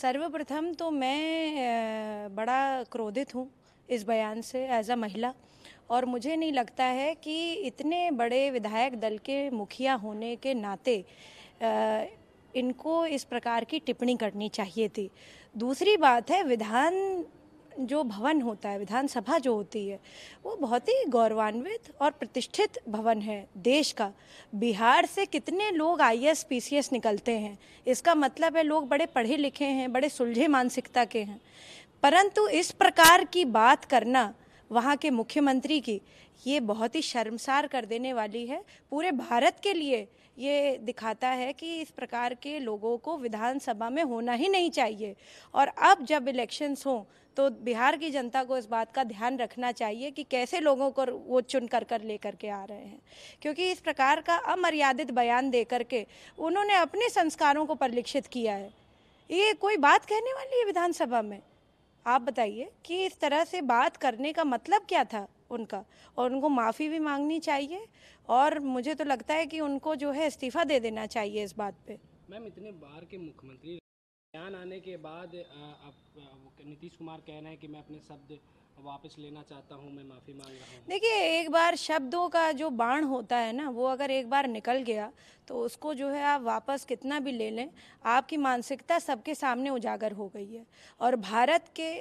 सर्वप्रथम तो मैं बड़ा क्रोधित हूँ इस बयान से एज अ महिला और मुझे नहीं लगता है कि इतने बड़े विधायक दल के मुखिया होने के नाते इनको इस प्रकार की टिप्पणी करनी चाहिए थी दूसरी बात है विधान जो भवन होता है विधानसभा जो होती है वो बहुत ही गौरवान्वित और प्रतिष्ठित भवन है देश का बिहार से कितने लोग I S P C S निकलते हैं इसका मतलब है लोग बड़े पढ़े लिखे हैं बड़े सुलझे मानसिकता के हैं परंतु इस प्रकार की बात करना वहाँ के मुख्यमंत्री की ये बहुत ही शर्मसार कर देने वाली है पूरे भारत के लिए ये दिखाता है कि इस प्रकार के लोगों को विधानसभा में होना ही नहीं चाहिए और अब जब इलेक्शंस हों तो बिहार की जनता को इस बात का ध्यान रखना चाहिए कि कैसे लोगों को वो चुन कर कर ले करके आ रहे हैं क्योंकि इस प्रकार का अमर्यादित बयान दे करके उन्होंने अपने संस्कारों को परिलिक्षित किया है ये कोई बात कहने वाली है विधानसभा में आप बताइए कि इस तरह से बात करने का मतलब क्या था उनका और उनको माफ़ी भी मांगनी चाहिए और मुझे तो लगता है कि उनको जो है इस्तीफ़ा दे देना चाहिए इस बात पे मैम इतने बार के मुख्यमंत्री बयान आने के बाद नीतीश कुमार कह रहे हैं कि मैं अपने शब्द वापस लेना चाहता हूं मैं माफ़ी मांग रहा हूं देखिए एक बार शब्दों का जो बाण होता है ना वो अगर एक बार निकल गया तो उसको जो है आप वापस कितना भी ले लें आपकी मानसिकता सबके सामने उजागर हो गई है और भारत के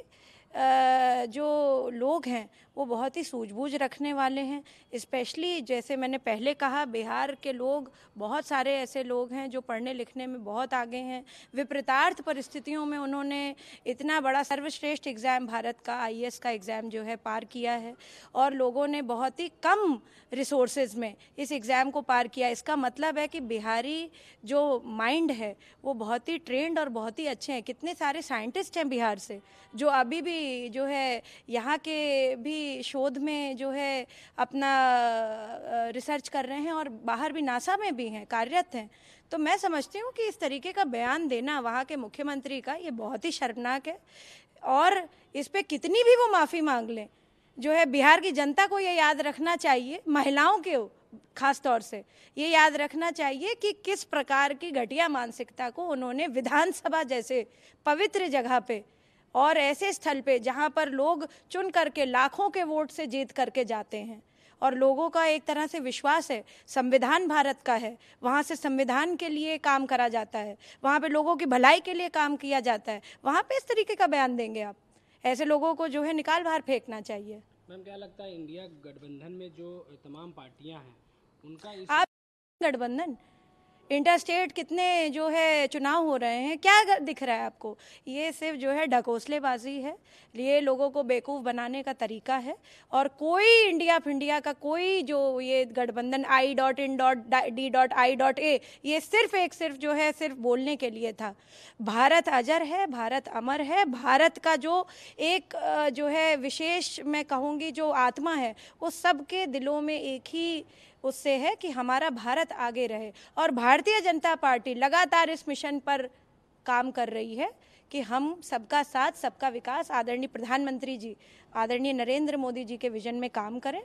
जो लोग हैं वो बहुत ही सूझबूझ रखने वाले हैं स्पेशली जैसे मैंने पहले कहा बिहार के लोग बहुत सारे ऐसे लोग हैं जो पढ़ने लिखने में बहुत आगे हैं विपरीतार्थ परिस्थितियों में उन्होंने इतना बड़ा सर्वश्रेष्ठ एग्ज़ाम भारत का आई e का एग्ज़ाम जो है पार किया है और लोगों ने बहुत ही कम रिसोर्सेज में इस एग्ज़ाम को पार किया इसका मतलब है कि बिहारी जो माइंड है वो बहुत ही ट्रेंड और बहुत ही अच्छे हैं कितने सारे साइंटिस्ट हैं बिहार से जो अभी भी भी जो है यहाँ के भी शोध में जो है अपना रिसर्च कर रहे हैं और बाहर भी नासा में भी हैं कार्यरत हैं तो मैं समझती हूँ कि इस तरीके का बयान देना वहाँ के मुख्यमंत्री का ये बहुत ही शर्मनाक है और इस पर कितनी भी वो माफ़ी मांग लें जो है बिहार की जनता को ये याद रखना चाहिए महिलाओं के खास तौर से ये याद रखना चाहिए कि किस प्रकार की घटिया मानसिकता को उन्होंने विधानसभा जैसे पवित्र जगह पे और ऐसे स्थल पे जहाँ पर लोग चुन करके लाखों के वोट से जीत करके जाते हैं और लोगों का एक तरह से विश्वास है संविधान भारत का है वहाँ से संविधान के लिए काम करा जाता है वहाँ पे लोगों की भलाई के लिए काम किया जाता है वहाँ पे इस तरीके का बयान देंगे आप ऐसे लोगों को जो है निकाल बाहर फेंकना चाहिए मैम क्या लगता है इंडिया गठबंधन में जो तमाम पार्टियां हैं उनका इस... आप गठबंधन इंटरस्टेट कितने जो है चुनाव हो रहे हैं क्या दिख रहा है आपको ये सिर्फ जो है ढकोसलेबाजी है ये लोगों को बेवकूफ़ बनाने का तरीका है और कोई इंडिया ऑफ इंडिया का कोई जो ये गठबंधन I dot N dot D dot I dot A ये सिर्फ एक सिर्फ जो है सिर्फ बोलने के लिए था भारत अजर है भारत अमर है भारत का जो एक जो है विशेष मैं कहूँगी जो आत्मा है वो सबके दिलों में एक ही उससे है कि हमारा भारत आगे रहे और भारतीय जनता पार्टी लगातार इस मिशन पर काम कर रही है कि हम सबका साथ सबका विकास आदरणीय प्रधानमंत्री जी आदरणीय नरेंद्र मोदी जी के विजन में काम करें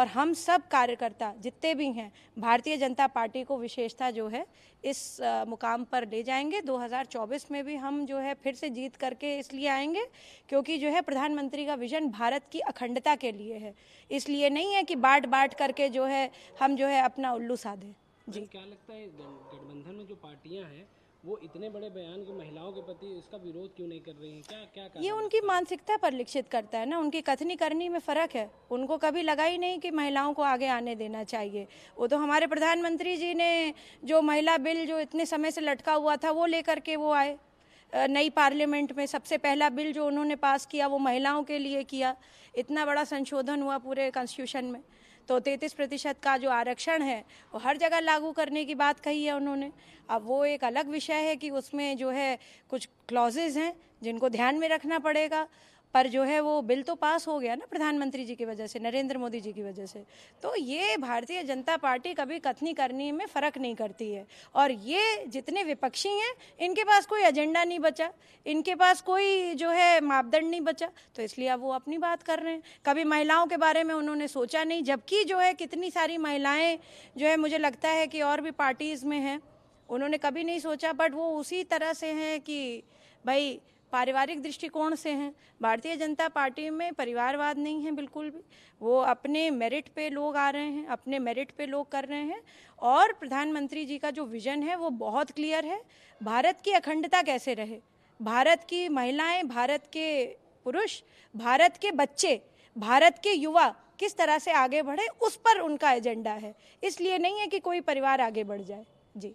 और हम सब कार्यकर्ता जितने भी हैं भारतीय जनता पार्टी को विशेषता जो है इस मुकाम पर ले जाएंगे 2024 में भी हम जो है फिर से जीत करके इसलिए आएंगे क्योंकि जो है प्रधानमंत्री का विजन भारत की अखंडता के लिए है इसलिए नहीं है कि बांट बांट करके जो है हम जो है अपना उल्लू साधें जी क्या लगता है गठबंधन में जो पार्टियां हैं वो इतने बड़े बयान के महिलाओं के प्रति इसका विरोध क्यों नहीं कर रही है क्या क्या ये उनकी मानसिकता पर लिखित करता है ना उनकी कथनी करनी में फ़र्क है उनको कभी लगा ही नहीं कि महिलाओं को आगे आने देना चाहिए वो तो हमारे प्रधानमंत्री जी ने जो महिला बिल जो इतने समय से लटका हुआ था वो लेकर के वो आए नई पार्लियामेंट में सबसे पहला बिल जो उन्होंने पास किया वो महिलाओं के लिए किया इतना बड़ा संशोधन हुआ पूरे कॉन्स्टिट्यूशन में तो तैंतीस प्रतिशत का जो आरक्षण है वो हर जगह लागू करने की बात कही है उन्होंने अब वो एक अलग विषय है कि उसमें जो है कुछ क्लॉजेज हैं जिनको ध्यान में रखना पड़ेगा पर जो है वो बिल तो पास हो गया ना प्रधानमंत्री जी की वजह से नरेंद्र मोदी जी की वजह से तो ये भारतीय जनता पार्टी कभी कथनी करने में फ़र्क नहीं करती है और ये जितने विपक्षी हैं इनके पास कोई एजेंडा नहीं बचा इनके पास कोई जो है मापदंड नहीं बचा तो इसलिए अब वो अपनी बात कर रहे हैं कभी महिलाओं के बारे में उन्होंने सोचा नहीं जबकि जो है कितनी सारी महिलाएँ जो है मुझे लगता है कि और भी पार्टीज़ में हैं उन्होंने कभी नहीं सोचा बट वो उसी तरह से हैं कि भाई पारिवारिक दृष्टिकोण से हैं भारतीय जनता पार्टी में परिवारवाद नहीं है बिल्कुल भी वो अपने मेरिट पे लोग आ रहे हैं अपने मेरिट पे लोग कर रहे हैं और प्रधानमंत्री जी का जो विज़न है वो बहुत क्लियर है भारत की अखंडता कैसे रहे भारत की महिलाएं भारत के पुरुष भारत के बच्चे भारत के युवा किस तरह से आगे बढ़े उस पर उनका एजेंडा है इसलिए नहीं है कि कोई परिवार आगे बढ़ जाए जी